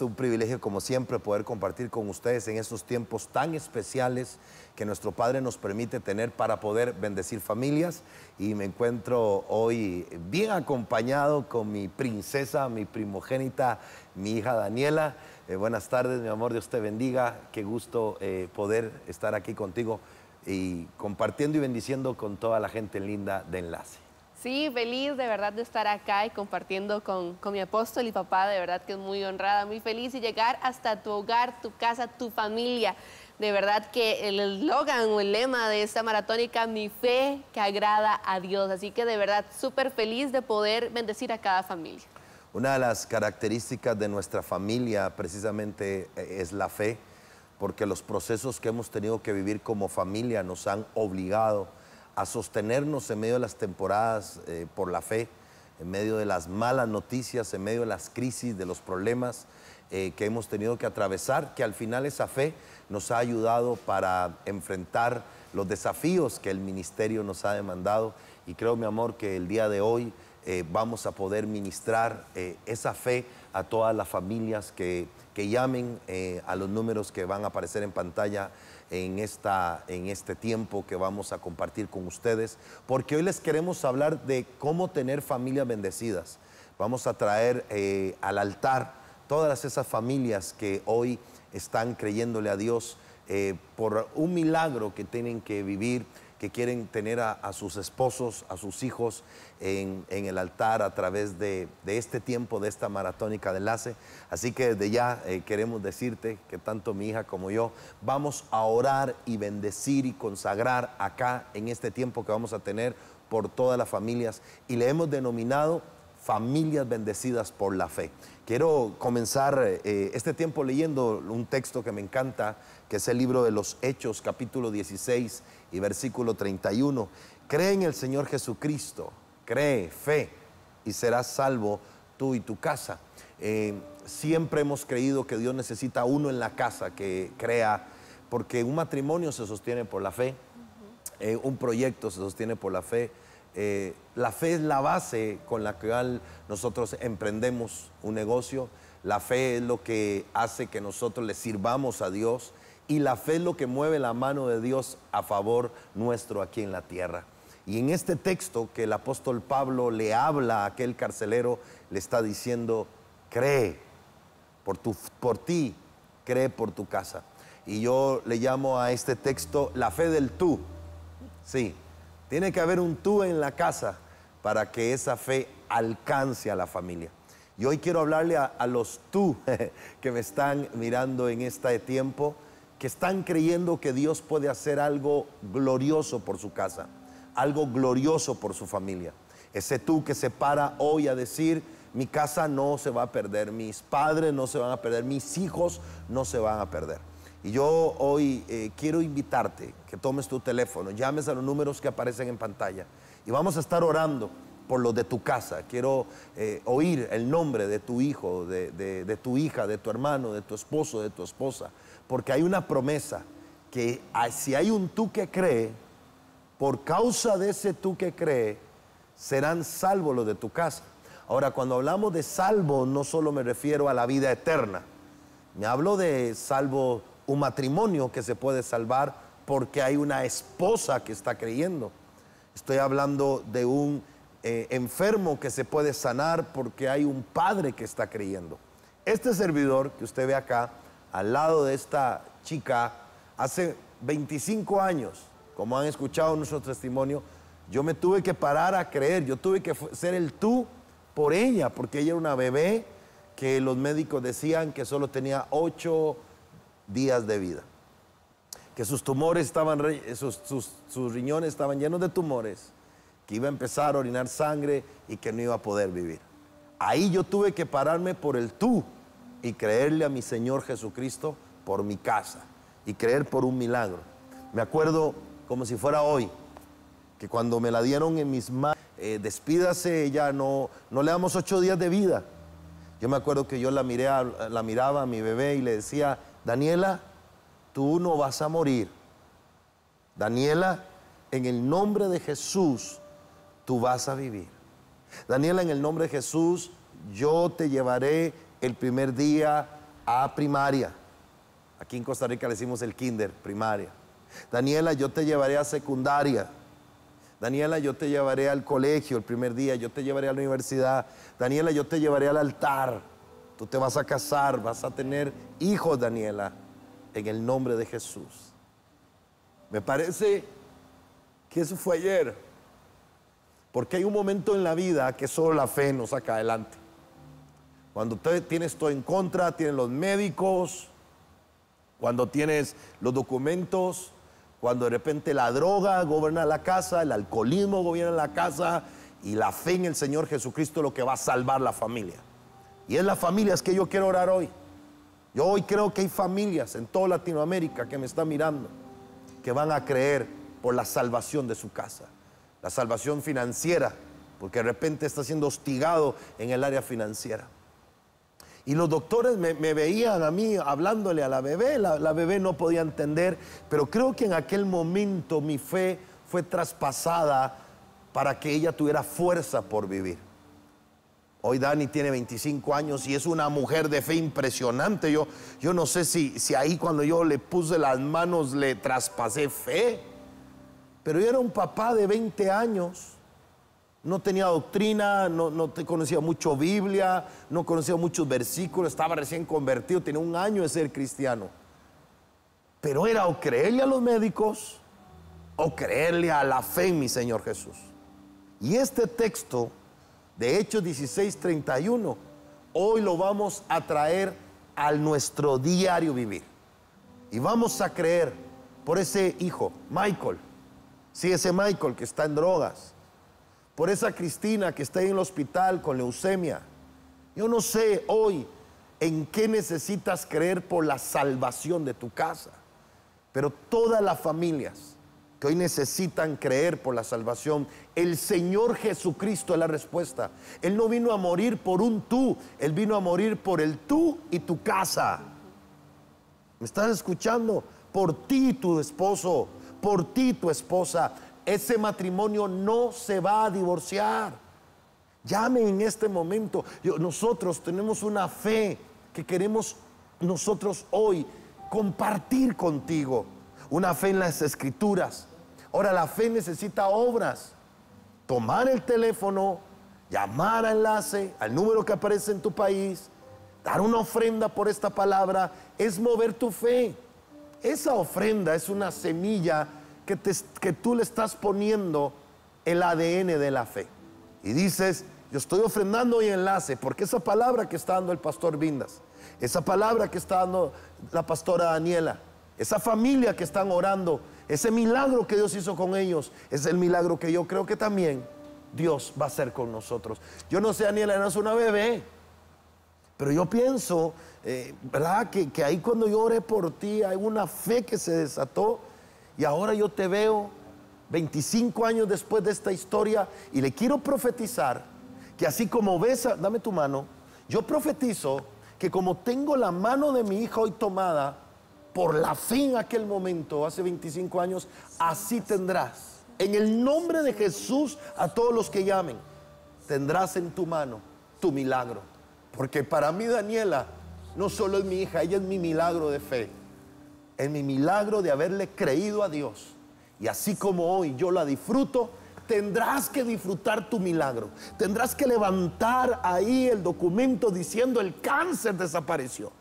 un privilegio como siempre poder compartir con ustedes en estos tiempos tan especiales que nuestro Padre nos permite tener para poder bendecir familias. Y me encuentro hoy bien acompañado con mi princesa, mi primogénita, mi hija Daniela. Eh, buenas tardes, mi amor, Dios te bendiga. Qué gusto eh, poder estar aquí contigo y compartiendo y bendiciendo con toda la gente linda de Enlace. Sí, feliz de verdad de estar acá y compartiendo con, mi apóstol y papá, de verdad que es muy honrada, muy feliz y llegar hasta tu hogar, tu casa, tu familia. De verdad que el eslogan o el lema de esta maratónica, mi fe que agrada a Dios. Así que de verdad súper feliz de poder bendecir a cada familia. Una de las características de nuestra familia precisamente eh, es la fe, porque los procesos que hemos tenido que vivir como familia nos han obligado a sostenernos en medio de las temporadas eh, por la fe, en medio de las malas noticias, en medio de las crisis, de los problemas eh, que hemos tenido que atravesar, que al final esa fe nos ha ayudado para enfrentar los desafíos que el ministerio nos ha demandado. Y creo, mi amor, que el día de hoy eh, vamos a poder ministrar esa fe a todas las familias que, que llamen a los números que van a aparecer en pantalla en, esta, en este tiempo que vamos a compartir con ustedes, porque hoy les queremos hablar de cómo tener familias bendecidas. Vamos a traer eh, al altar todas esas familias que hoy están creyéndole a Dios eh, por un milagro que tienen que vivir que quieren tener a, sus esposos, a sus hijos en, el altar a través de, este tiempo, de esta maratónica de enlace. Así que desde ya eh, queremos decirte que tanto mi hija como yo vamos a orar y bendecir y consagrar acá en este tiempo que vamos a tener por todas las familias y le hemos denominado familias bendecidas por la fe. Quiero comenzar eh, este tiempo leyendo un texto que me encanta, que es el libro de los Hechos, capítulo 16 y versículo 31. Cree en el Señor Jesucristo, cree, fe, y serás salvo tú y tu casa. Eh, siempre hemos creído que Dios necesita uno en la casa que crea, porque un matrimonio se sostiene por la fe, eh, un proyecto se sostiene por la fe, eh, la fe es la base con la cual nosotros emprendemos un negocio, la fe es lo que hace que nosotros le sirvamos a Dios y la fe es lo que mueve la mano de Dios a favor nuestro aquí en la tierra. Y en este texto que el apóstol Pablo le habla a aquel carcelero, le está diciendo, cree por, tu, por ti, cree por tu casa. Y yo le llamo a este texto la fe del tú. Sí, tiene que haber un tú en la casa para que esa fe alcance a la familia. Y hoy quiero hablarle a, los tú que me están mirando en este tiempo, que están creyendo que Dios puede hacer algo glorioso por su casa, algo glorioso por su familia. Ese tú que se para hoy a decir, mi casa no se va a perder, mis padres no se van a perder, mis hijos no se van a perder. Y yo hoy eh, quiero invitarte que tomes tu teléfono, llames a los números que aparecen en pantalla y vamos a estar orando por los de tu casa. Quiero eh, oír el nombre de tu hijo, de, de tu hija, de tu hermano, de tu esposo, de tu esposa, porque hay una promesa que si hay un tú que cree, por causa de ese tú que cree, serán salvos los de tu casa. Ahora, cuando hablamos de salvo, no solo me refiero a la vida eterna, me hablo de salvo un matrimonio que se puede salvar porque hay una esposa que está creyendo. Estoy hablando de un eh, enfermo que se puede sanar porque hay un padre que está creyendo. Este servidor que usted ve acá, al lado de esta chica, hace 25 años, como han escuchado nuestro testimonio, yo me tuve que parar a creer, yo tuve que ser el tú por ella, porque ella era una bebé que los médicos decían que solo tenía 8 días de vida. Que sus tumores estaban, eh, sus, riñones estaban llenos de tumores, que iba a empezar a orinar sangre y que no iba a poder vivir. Ahí yo tuve que pararme por el tú y creerle a mi Señor Jesucristo por mi casa y creer por un milagro. Me acuerdo como si fuera hoy, que cuando me la dieron en mis manos, eh, despídase, ya no, no le damos ocho días de vida. Yo me acuerdo que yo la, miré la miraba a mi bebé y le decía, Daniela, tú no vas a morir. Daniela, en el nombre de Jesús, tú vas a vivir. Daniela, en el nombre de Jesús, yo te llevaré el primer día a primaria. Aquí en Costa Rica le decimos el kinder, primaria. Daniela, yo te llevaré a secundaria. Daniela, yo te llevaré al colegio el primer día, yo te llevaré a la universidad. Daniela, yo te llevaré al altar. Tú te vas a casar, vas a tener hijos, Daniela, en el nombre de Jesús. Me parece que eso fue ayer. Porque hay un momento en la vida que solo la fe nos saca adelante. Cuando tú tienes todo en contra, tienes los médicos, cuando tienes los documentos, cuando de repente la droga gobierna la casa, el alcoholismo gobierna la casa y la fe en el Señor Jesucristo es lo que va a salvar la familia. Y es las familias que yo quiero orar hoy. Yo hoy creo que hay familias en toda Latinoamérica que me están mirando, que van a creer por la salvación de su casa, la salvación financiera, porque de repente está siendo hostigado en el área financiera. Y los doctores me, veían a mí hablándole a la bebé, la bebé no podía entender, pero creo que en aquel momento mi fe fue traspasada para que ella tuviera fuerza por vivir. Hoy Dani tiene 25 años y es una mujer de fe impresionante. Yo, yo no sé si, si ahí cuando yo le puse las manos le traspasé fe. Pero yo era un papá de 20 años. No tenía doctrina, no, no conocía mucho Biblia, no conocía muchos versículos, estaba recién convertido, tenía un año de ser cristiano. Pero era o creerle a los médicos o creerle a la fe en mi Señor Jesús. Y este texto de Hechos 16:31, hoy lo vamos a traer a nuestro diario vivir. Y vamos a creer por ese hijo, Michael, sí, ese Michael que está en drogas, por esa Cristina que está en el hospital con leucemia. Yo no sé hoy en qué necesitas creer por la salvación de tu casa, pero todas las familias hoy necesitan creer por la salvación. El Señor Jesucristo es la respuesta. Él no vino a morir por un tú, Él vino a morir por el tú y tu casa. ¿Me estás escuchando? Por ti tu esposo, por ti tu esposa. Ese matrimonio no se va a divorciar. Llame en este momento. nosotros tenemos una fe que queremos nosotros hoy compartir contigo. Una fe en las escrituras, Ahora la fe necesita obras. Tomar el teléfono, llamar a enlace, al número que aparece en tu país, dar una ofrenda por esta palabra, es mover tu fe. Esa ofrenda es una semilla que, tú le estás poniendo el ADN de la fe. Y dices, yo estoy ofrendando y enlace, porque esa palabra que está dando el pastor Vindas, esa palabra que está dando la pastora Daniela, esa familia que están orando, ese milagro que Dios hizo con ellos es el milagro que yo creo que también Dios va a hacer con nosotros. Yo no sé, Daniela, es una bebé, pero yo pienso, eh, ¿verdad? Que, que ahí cuando yo oré por ti hay una fe que se desató y ahora yo te veo 25 años después de esta historia y le quiero profetizar que así como ves, dame tu mano, yo profetizo que como tengo la mano de mi hija hoy tomada, por la fin aquel momento, hace 25 años, así tendrás. En el nombre de Jesús, a todos los que llamen, tendrás en tu mano tu milagro. Porque para mí, Daniela, no solo es mi hija, ella es mi milagro de fe. Es mi milagro de haberle creído a Dios. Y así como hoy yo la disfruto, tendrás que disfrutar tu milagro. Tendrás que levantar ahí el documento diciendo el cáncer desapareció.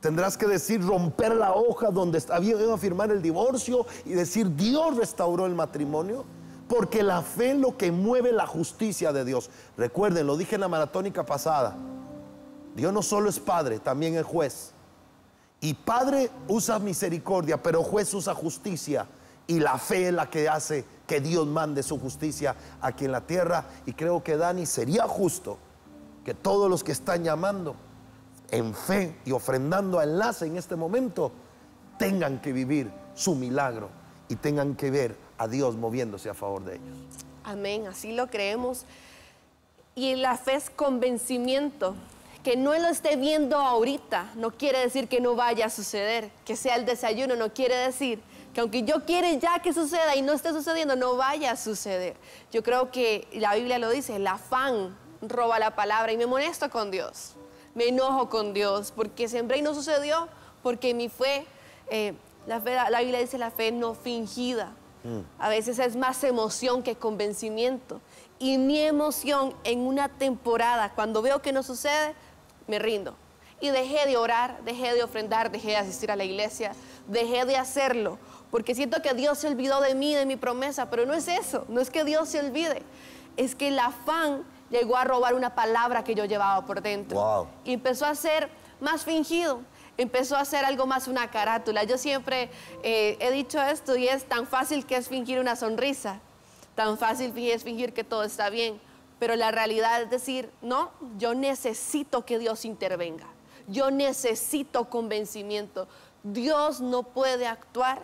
Tendrás que decir romper la hoja donde había a firmar el divorcio y decir Dios restauró el matrimonio. Porque la fe es lo que mueve la justicia de Dios. Recuerden, lo dije en la maratónica pasada. Dios no solo es padre, también es juez. Y padre usa misericordia, pero juez usa justicia. Y la fe es la que hace que Dios mande su justicia aquí en la tierra. Y creo que Dani sería justo que todos los que están llamando en fe y ofrendando a enlace en este momento, tengan que vivir su milagro y tengan que ver a Dios moviéndose a favor de ellos. Amén, así lo creemos. Y la fe es convencimiento. Que no lo esté viendo ahorita no quiere decir que no vaya a suceder. Que sea el desayuno no quiere decir que aunque yo quiera ya que suceda y no esté sucediendo, no vaya a suceder. Yo creo que la Biblia lo dice, el afán roba la palabra y me molesto con Dios me enojo con Dios porque sembré y no sucedió, porque mi fe, eh, la, fe la, Biblia dice la fe no fingida. Mm. A veces es más emoción que convencimiento. Y mi emoción en una temporada, cuando veo que no sucede, me rindo. Y dejé de orar, dejé de ofrendar, dejé de asistir a la iglesia, dejé de hacerlo, porque siento que Dios se olvidó de mí, de mi promesa, pero no es eso, no es que Dios se olvide, es que el afán llegó a robar una palabra que yo llevaba por dentro. Y empezó a ser más fingido, empezó a ser algo más una carátula. Yo siempre eh, he dicho esto y es tan fácil que es fingir una sonrisa, tan fácil es fingir que todo está bien, pero la realidad es decir, no, yo necesito que Dios intervenga, yo necesito convencimiento. Dios no puede actuar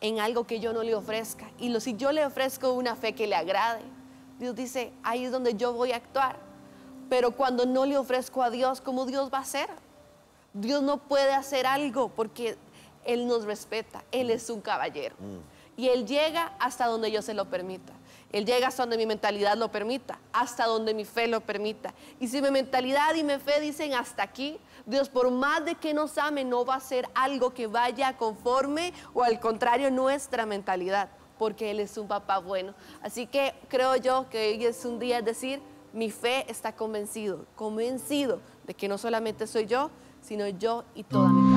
en algo que yo no le ofrezca. Y lo, si yo le ofrezco una fe que le agrade, Dios dice, ahí es donde yo voy a actuar. Pero cuando no le ofrezco a Dios, ¿cómo Dios va a hacer? Dios no puede hacer algo porque Él nos respeta, Él es un caballero. Mm. Y Él llega hasta donde yo se lo permita. Él llega hasta donde mi mentalidad lo permita, hasta donde mi fe lo permita. Y si mi mentalidad y mi fe dicen hasta aquí, Dios por más de que nos ame no va a hacer algo que vaya conforme o al contrario nuestra mentalidad porque Él es un papá bueno. Así que creo yo que hoy es un día, decir, mi fe está convencido, convencido de que no solamente soy yo, sino yo y toda mi familia.